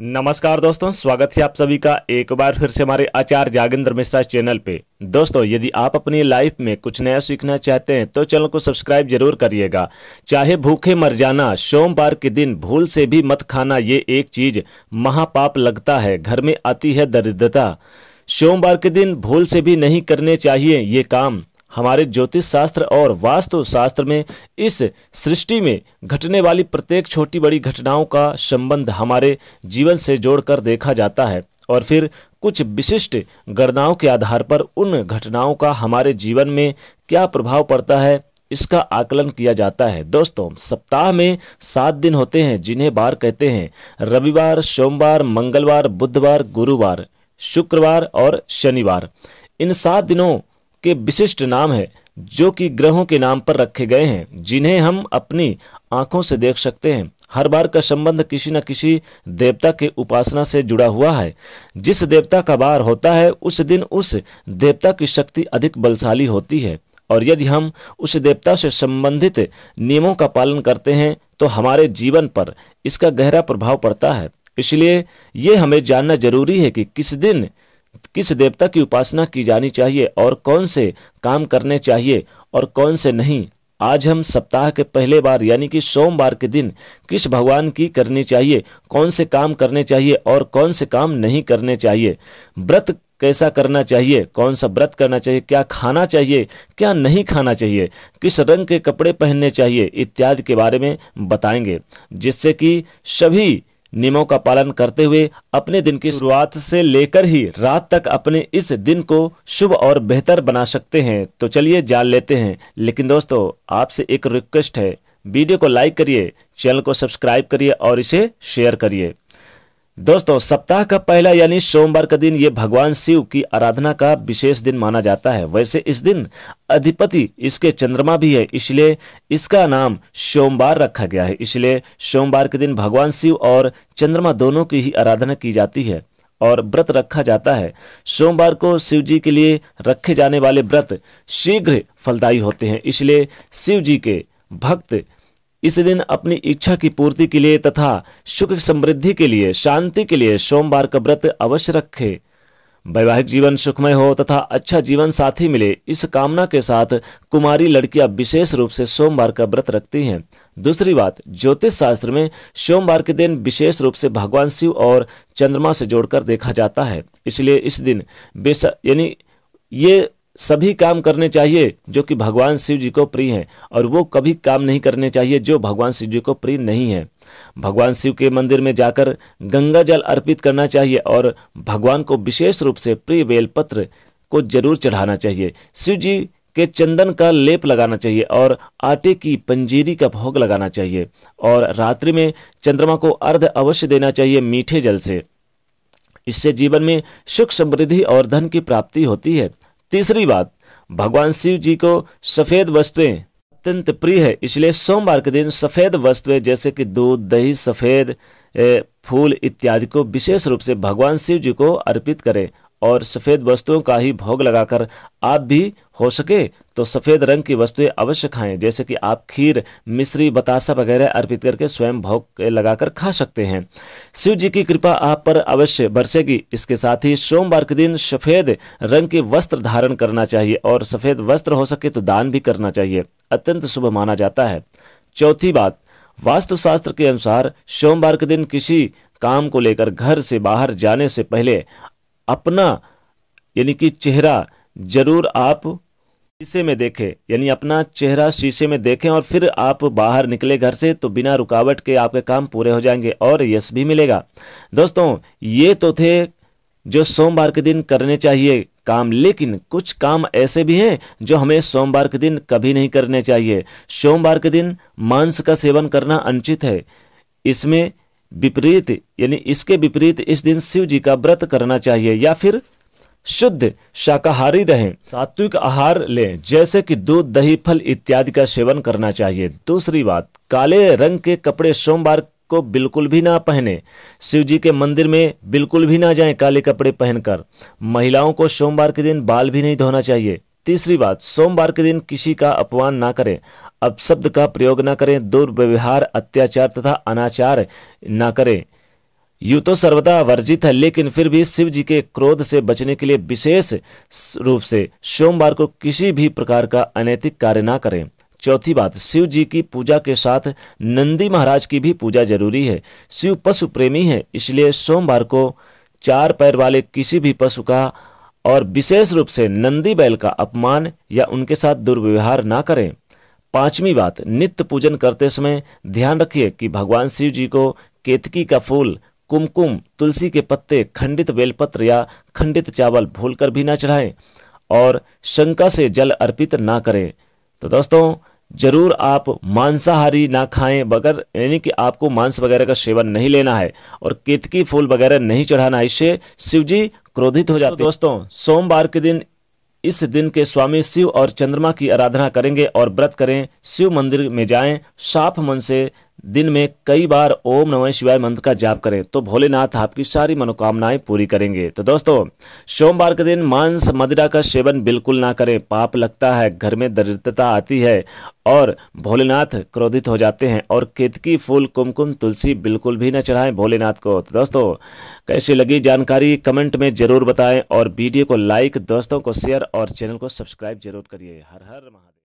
नमस्कार दोस्तों स्वागत है आप सभी का एक बार फिर से हमारे आचार्य जागेंद्र मिश्रा चैनल पे दोस्तों यदि आप अपनी लाइफ में कुछ नया सीखना चाहते हैं तो चैनल को सब्सक्राइब जरूर करिएगा चाहे भूखे मर जाना सोमवार के दिन भूल से भी मत खाना ये एक चीज महापाप लगता है घर में आती है दरिद्रता सोमवार के दिन भूल से भी नहीं करने चाहिए ये काम हमारे ज्योतिष शास्त्र और वास्तु शास्त्र में इस सृष्टि में घटने वाली प्रत्येक छोटी बड़ी घटनाओं का संबंध हमारे जीवन से जोड़कर देखा जाता है और फिर कुछ विशिष्ट गणनाओं के आधार पर उन घटनाओं का हमारे जीवन में क्या प्रभाव पड़ता है इसका आकलन किया जाता है दोस्तों सप्ताह में सात दिन होते हैं जिन्हें बार कहते हैं रविवार सोमवार मंगलवार बुधवार गुरुवार शुक्रवार और शनिवार इन सात दिनों के विशिष्ट नाम है जो कि ग्रहों के नाम पर रखे गए हैं जिन्हें हम अपनी आंखों से देख सकते हैं हर बार का संबंध किसी न किसी देवता के उपासना से जुड़ा हुआ है जिस देवता का बार होता है उस दिन उस देवता की शक्ति अधिक बलशाली होती है और यदि हम उस देवता से संबंधित नियमों का पालन करते हैं तो हमारे जीवन पर इसका गहरा प्रभाव पड़ता है इसलिए ये हमें जानना जरूरी है कि किस दिन किस देवता की उपासना की जानी चाहिए और कौन से काम करने चाहिए और कौन से नहीं आज हम सप्ताह के पहले बार यानी कि सोमवार के दिन किस भगवान की करनी चाहिए कौन से काम करने चाहिए और कौन से काम नहीं करने चाहिए व्रत कैसा करना चाहिए कौन सा व्रत करना चाहिए क्या खाना चाहिए क्या नहीं खाना चाहिए किस रंग के कपड़े पहनने चाहिए इत्यादि के बारे में बताएंगे जिससे कि सभी नियमों का पालन करते हुए अपने दिन की शुरुआत से लेकर ही रात तक अपने इस दिन को शुभ और बेहतर बना सकते हैं तो चलिए जान लेते हैं लेकिन दोस्तों आपसे एक रिक्वेस्ट है वीडियो को लाइक करिए चैनल को सब्सक्राइब करिए और इसे शेयर करिए दोस्तों सप्ताह का पहला यानी सोमवार का दिन ये भगवान शिव की आराधना का विशेष दिन माना जाता है वैसे इस दिन अधिपति इसके चंद्रमा भी है इसलिए इसका नाम सोमवार रखा गया है इसलिए सोमवार के दिन भगवान शिव और चंद्रमा दोनों की ही आराधना की जाती है और व्रत रखा जाता है सोमवार को शिव जी के लिए रखे जाने वाले व्रत शीघ्र फलदायी होते हैं इसलिए शिव जी के भक्त इस दिन अपनी इच्छा की पूर्ति के लिए तथा सुख समृद्धि के लिए शांति के लिए सोमवार का व्रत अवश्य रखें वैवाहिक जीवन सुखमय हो तथा अच्छा जीवन साथी मिले इस कामना के साथ कुमारी लड़कियां विशेष रूप से सोमवार का व्रत रखती हैं दूसरी बात ज्योतिष शास्त्र में सोमवार के दिन विशेष रूप से भगवान शिव और चंद्रमा से जोड़कर देखा जाता है इसलिए इस दिन यानी ये सभी काम करने चाहिए जो कि भगवान शिव जी को प्रिय हैं और वो कभी काम नहीं करने चाहिए जो भगवान शिव जी को प्रिय नहीं है भगवान शिव के मंदिर में जाकर गंगा जल अर्पित करना चाहिए और भगवान को विशेष रूप से प्रिय बेलपत्र को जरूर चढ़ाना चाहिए शिव जी के चंदन का लेप लगाना चाहिए और आटे की पंजीरी का भोग लगाना चाहिए और रात्रि में चंद्रमा को अर्ध अवश्य देना चाहिए मीठे जल से इससे जीवन में सुख समृद्धि और धन की प्राप्ति होती है तीसरी बात भगवान शिव जी को सफेद वस्तुएं अत्यंत प्रिय है इसलिए सोमवार के दिन सफेद वस्तुएं जैसे कि दूध दही सफेद फूल इत्यादि को विशेष रूप से भगवान शिव जी को अर्पित करें और सफ़ेद वस्तुओं का ही भोग लगाकर आप भी हो सके तो सफ़ेद रंग की वस्तुएं अवश्य खाएं जैसे कि आप खीर मिश्री बतासा वगैरह अर्पित करके स्वयं भोग लगाकर खा सकते हैं शिव जी की कृपा आप पर अवश्य बरसेगी इसके साथ ही सोमवार के दिन सफ़ेद रंग के वस्त्र धारण करना चाहिए और सफ़ेद वस्त्र हो सके तो दान भी करना चाहिए अत्यंत शुभ माना जाता है चौथी बात वास्तु शास्त्र के अनुसार सोमवार के दिन किसी काम को लेकर घर से बाहर जाने से पहले अपना यानी कि चेहरा जरूर आप शीशे में देखें यानी अपना चेहरा शीशे में देखें और फिर आप बाहर निकले घर से तो बिना रुकावट के आपके काम पूरे हो जाएंगे और यश भी मिलेगा दोस्तों ये तो थे जो सोमवार के दिन करने चाहिए काम लेकिन कुछ काम ऐसे भी हैं जो हमें सोमवार के दिन कभी नहीं करने चाहिए सोमवार के दिन मांस का सेवन करना अनुचित है इसमें विपरीत यानी इसके विपरीत इस दिन शिव जी का व्रत करना चाहिए या फिर शुद्ध शाकाहारी रहें सात्विक आहार लें जैसे कि दूध दही फल इत्यादि का सेवन करना चाहिए दूसरी बात काले रंग के कपड़े सोमवार को बिल्कुल भी ना पहने शिव जी के मंदिर में बिल्कुल भी ना जाएं काले कपड़े पहनकर महिलाओं को सोमवार के दिन बाल भी नहीं धोना चाहिए तीसरी बात सोमवार के दिन किसी का अपमान ना करें अपशब्द का प्रयोग ना करें दुर्व्यवहार अत्याचार तथा अनाचार ना करें यू तो सर्वदा वर्जित है लेकिन फिर भी शिव जी के क्रोध से बचने के लिए विशेष रूप से सोमवार को किसी भी प्रकार का अनैतिक कार्य ना करें चौथी बात शिव जी की पूजा के साथ नंदी महाराज की भी पूजा जरूरी है शिव पशु प्रेमी है इसलिए सोमवार को चार पैर वाले किसी भी पशु का और विशेष रूप से नंदी बैल का अपमान या उनके साथ दुर्व्यवहार ना करें पांचवी बात नित्य पूजन करते समय ध्यान रखिए कि भगवान शिव जी को केतकी का फूल कुमकुम तुलसी के पत्ते खंडित बेलपत्र या खंडित चावल भूलकर भी ना चढ़ाएं और शंका से जल अर्पित ना करें तो दोस्तों जरूर आप मांसाहारी ना खाएं बगैर यानी कि आपको मांस वगैरह का सेवन नहीं लेना है और केतकी फूल वगैरह नहीं चढ़ाना इससे शिव जी क्रोधित हो जाते तो दोस्तों सोमवार के दिन इस दिन के स्वामी शिव और चंद्रमा की आराधना करेंगे और व्रत करें शिव मंदिर में जाएं साफ मन से दिन में कई बार ओम नमः शिवाय मंत्र का जाप करें तो भोलेनाथ आपकी सारी मनोकामनाएं पूरी करेंगे तो दोस्तों सोमवार के दिन मांस मदिरा का सेवन बिल्कुल ना करें पाप लगता है घर में दरिद्रता आती है और भोलेनाथ क्रोधित हो जाते हैं और केतकी फूल कुमकुम तुलसी बिल्कुल भी न चढ़ाएं भोलेनाथ को तो दोस्तों कैसी लगी जानकारी कमेंट में ज़रूर बताएं और वीडियो को लाइक दोस्तों को शेयर और चैनल को सब्सक्राइब जरूर करिए हर हर महा